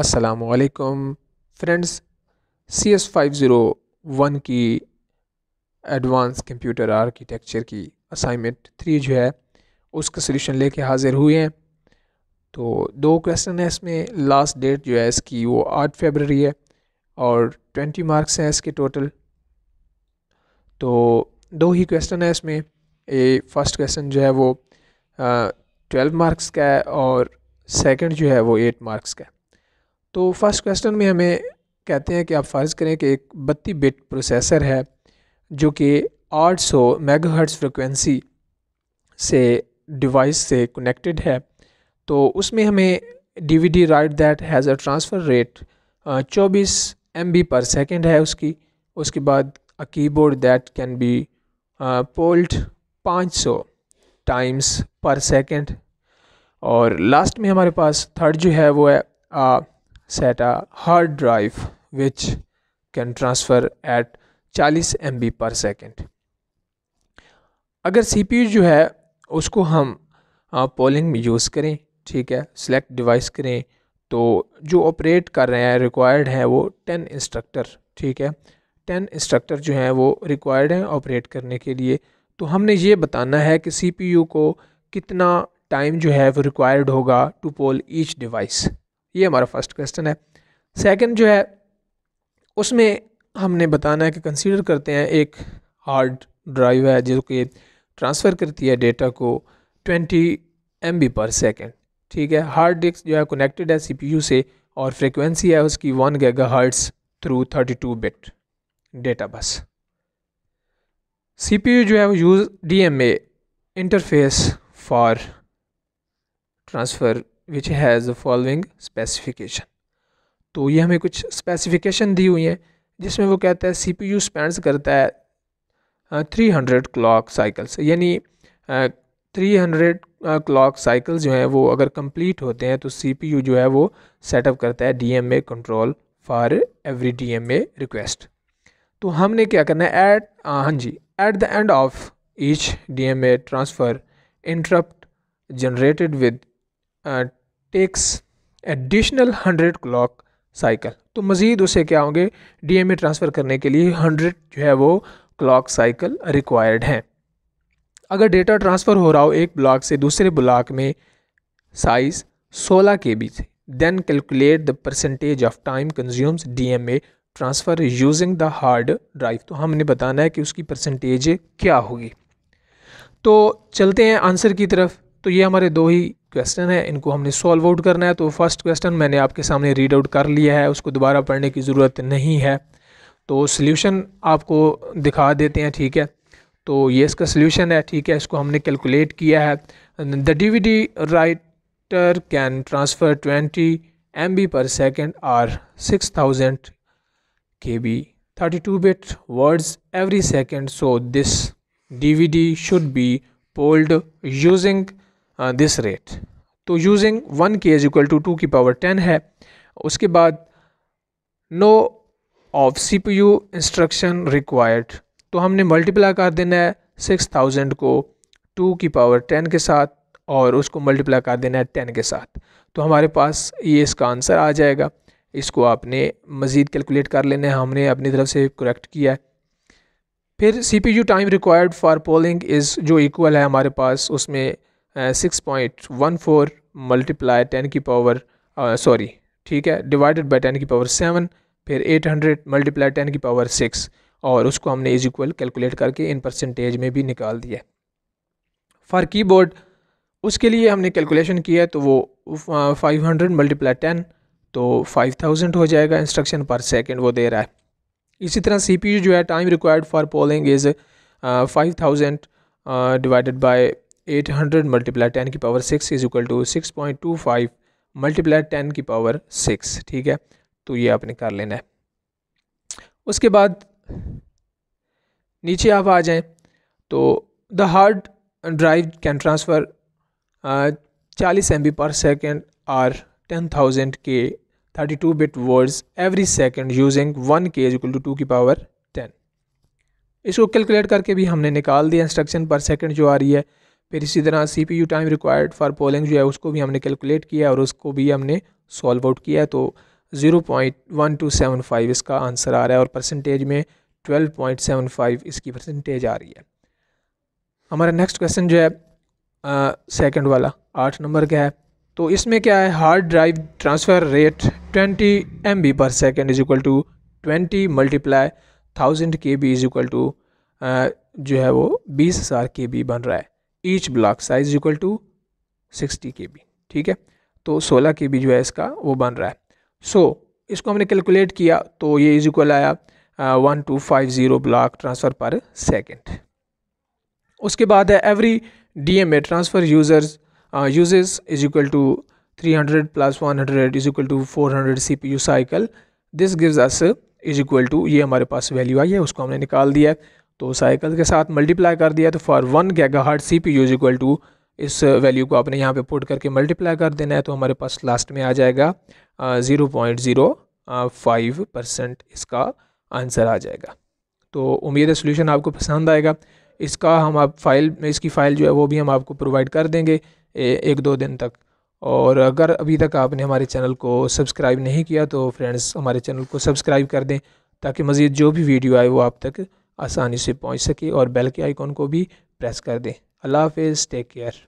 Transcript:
असलकम friends C S five zero one की advance computer architecture की असाइनमेंट थ्री जो है उसका सोल्यूशन लेके हाज़िर हुए हैं तो दो क्वेश्चन है इसमें लास्ट डेट जो है इसकी वो आठ फेबररी है और ट्वेंटी मार्क्स हैं इसके टोटल तो दो ही क्वेश्चन है इसमें ए फर्स्ट क्वेश्चन जो है वो ट्वेल्व मार्क्स का है और सेकंड जो है वो एट मार्क्स का है तो फर्स्ट क्वेश्चन में हमें कहते हैं कि आप फ़र्ज़ करें कि एक बत्ती बिट प्रोसेसर है जो कि 800 सौ मेगाहर्ट्ज़ फ्रिक्वेंसी से डिवाइस से कनेक्टेड है तो उसमें हमें DVD write that has a transfer rate 24 M per second है उसकी उसके बाद a keyboard that can be polled 500 times per second और लास्ट में हमारे पास थर्ड जो है वो है set a hard drive which can transfer at 40 MB per second. अगर CPU जो है उसको हम पोलिंग में यूज़ करें ठीक है सेलेक्ट डिवाइस करें तो जो ऑपरेट कर रहे हैं रिक्वायर्ड हैं वो टेन इंस्ट्रक्टर ठीक है टेन इंस्ट्रक्टर जो हैं वो रिक्वायर्ड हैं ऑपरेट करने के लिए तो हमने ये बताना है कि सीपीयू को कितना टाइम जो है वो रिक्वायर्ड होगा टू पोल ईच डिवाइस ये हमारा फर्स्ट क्वेश्चन है सेकंड जो है उसमें हमने बताना है कि कंसीडर करते हैं एक हार्ड ड्राइव है जो कि ट्रांसफ़र करती है डेटा को 20 एम पर सेकेंड ठीक है हार्ड डिस्क जो है कनेक्टेड है सीपीयू से और फ्रिक्वेंसी है उसकी one gigahertz through 32 bit data bus CPU जो है वो use DMA interface for transfer which has following specification तो ये हमें कुछ स्पेसिफिकेशन दी हुई हैं जिसमें वो कहता है सी पी यू स्पेंड्स करता है थ्री हंड्रेड क्लाक साइकिल्स यानी थ्री हंड्रेड क्लॉक साइकिल्स जो हैं वो अगर कंप्लीट होते हैं तो सी पी यू जो है वो सेटअप करता है D M A control for every D M A request तो हमने क्या करना है एट हाँ जी at the end of each D M A transfer interrupt generated with takes additional hundred clock cycle तो मज़ीद उसे क्या होंगे डी एम ए ट्रांसफ़र करने के लिए हंड्रेड जो है वो क्लॉक साइकिल रिक्वायर्ड हैं अगर डेटा ट्रांसफ़र हो रहा हो एक ब्लॉक से दूसरे ब्लॉक में साइज़ सोलह के बी से then calculate the percentage of time consumes D M A transfer using the hard drive तो हमने बताना है कि उसकी परसेंटेज क्या होगी तो चलते हैं आंसर की तरफ तो ये हमारे दो ही क्वेश्चन है इनको हमने सॉल्व आउट करना है तो फर्स्ट क्वेश्चन मैंने आपके सामने रीड आउट कर लिया है उसको दोबारा पढ़ने की ज़रूरत नहीं है तो सोल्यूशन आपको दिखा देते हैं ठीक है तो ये इसका सोल्यूशन है ठीक है इसको हमने कैलकुलेट किया है the DVD writer can transfer twenty M B per second are six thousand K B thirty two bit words every second so this D V D should be polled using this uh, rate तो using one K is equal to two की power ten है उसके बाद no of C P U instruction required तो हमने multiply कर देना है सिक्स थाउजेंड को टू की पावर टेन के साथ और उसको मल्टीप्लाई कर देना है टेन के साथ तो हमारे पास ये इसका आंसर आ जाएगा इसको आपने मज़ीद कैलकुलेट कर लेना है हमने अपनी तरफ से करेक्ट किया है फिर C P U time required for polling is जो इक्वल है हमारे पास उसमें six point one four multiply ten की पावर सॉरी ठीक है डिवाइडेड बाई टेन की पावर सेवन फिर एट हंड्रेड मल्टीप्लाई टेन की पावर सिक्स और उसको हमने इज इक्वल कैलकुलेट करके इन परसेंटेज में भी निकाल दिया फॉर कीबोर्ड उसके लिए हमने कैलकुलेशन किया है तो वो फाइव हंड्रेड मल्टीप्लाई टेन तो फाइव थाउजेंड हो जाएगा इंस्ट्रक्शन पर सेकेंड वो दे रहा है इसी तरह सी पी यू जो है time required for polling is five thousand divided by eight hundred multiply ten की power six is equal to six point two five multiply ten की पावर सिक्स ठीक है तो ये आपने कर लेना है उसके बाद नीचे आप आ जाएं तो the hard drive can transfer चालीस M B per second are ten thousand K thirty two bit words every second using one K is equal to two की पावर टेन इसको कैलकुलेट करके भी हमने निकाल दिया इंस्ट्रक्शन पर सेकेंड जो आ रही है फिर इसी तरह C P U time required for polling जो है उसको भी हमने कैलकुलेट किया और उसको भी हमने सॉल्व आउट किया तो zero point one two seven five इसका आंसर आ रहा है और परसेंटेज में ट्वेल्व पॉइंट सेवन फाइव इसकी परसेंटेज आ रही है हमारा नेक्स्ट क्वेश्चन जो है सेकंड वाला आठ नंबर का है तो इसमें क्या है hard drive transfer rate twenty M B per second is equal to twenty multiply thousand K B is equal to जो है वो बीस हज़ार के बी बन रहा है each block size equal to sixty K B ठीक है तो सोलह के बी जो है इसका वो बन रहा है सो so, इसको हमने कैलकुलेट किया तो ये इज इक्वल आया one two five zero block transfer per second उसके बाद है every D M A transfer users uses is equal to three hundred plus one hundred is equal to four hundred C P U cycle this gives us is equal to ये हमारे पास value आई है उसको हमने निकाल दिया है तो cycle के साथ मल्टीप्लाई कर दिया तो for one gigahertz C P use equal to इस वैल्यू को आपने यहाँ पे पुट करके मल्टीप्लाई कर देना है तो हमारे पास लास्ट में आ जाएगा zero point zero five percent इसका आंसर आ जाएगा तो उम्मीद है सोल्यूशन आपको पसंद आएगा इसका हम आप फाइल में इसकी फ़ाइल जो है वो भी हम आपको प्रोवाइड कर देंगे ए, एक दो दिन तक और अगर अभी तक आपने हमारे चैनल को सब्सक्राइब नहीं किया तो फ्रेंड्स हमारे चैनल को सब्सक्राइब कर दें ताकि मज़ीद जो भी वीडियो आए वो आप तक आसानी से पहुंच सके और बेल के आइकॉन को भी प्रेस कर दें अल्लाह हाफिज़ टेक केयर